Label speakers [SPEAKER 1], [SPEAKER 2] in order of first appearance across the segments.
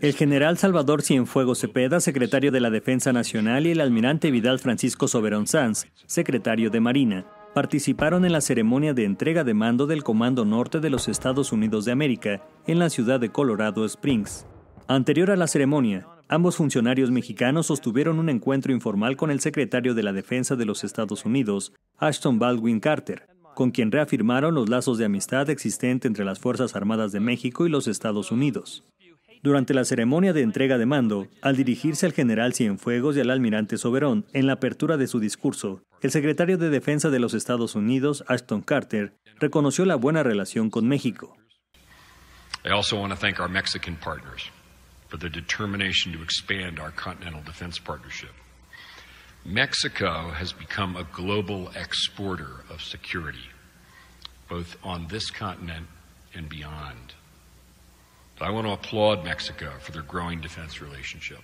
[SPEAKER 1] El general Salvador Cienfuegos Cepeda, secretario de la Defensa Nacional, y el almirante Vidal Francisco Soberón Sanz, secretario de Marina, participaron en la ceremonia de entrega de mando del Comando Norte de los Estados Unidos de América en la ciudad de Colorado Springs. Anterior a la ceremonia, ambos funcionarios mexicanos sostuvieron un encuentro informal con el secretario de la Defensa de los Estados Unidos, Ashton Baldwin Carter, con quien reafirmaron los lazos de amistad existente entre las Fuerzas Armadas de México y los Estados Unidos durante la ceremonia de entrega de mando, al dirigirse al general Cienfuegos y al almirante Soberón en la apertura de su discurso, el secretario de Defensa de los Estados Unidos, Ashton Carter, reconoció la buena relación con México.
[SPEAKER 2] I also want to thank our Mexican partners for their determination to expand our continental defense partnership. Mexico has become a global exporter of security, both on this continent and beyond. But I want to applaud Mexico for their growing defense relationship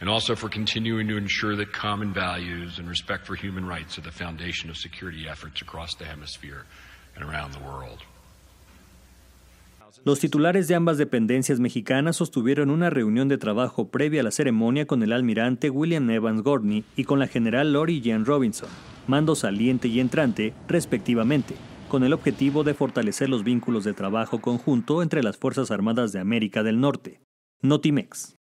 [SPEAKER 2] and also for continuing to ensure that common values and respect for human rights are the foundation of security efforts across the hemisphere and around the world.
[SPEAKER 1] Los titulares de ambas dependencias mexicanas sostuvieron una reunión de trabajo previa a la ceremonia con el almirante William Evans Gordney y con la general Lori Jean Robinson, mando saliente y entrante, respectivamente con el objetivo de fortalecer los vínculos de trabajo conjunto entre las Fuerzas Armadas de América del Norte, Notimex.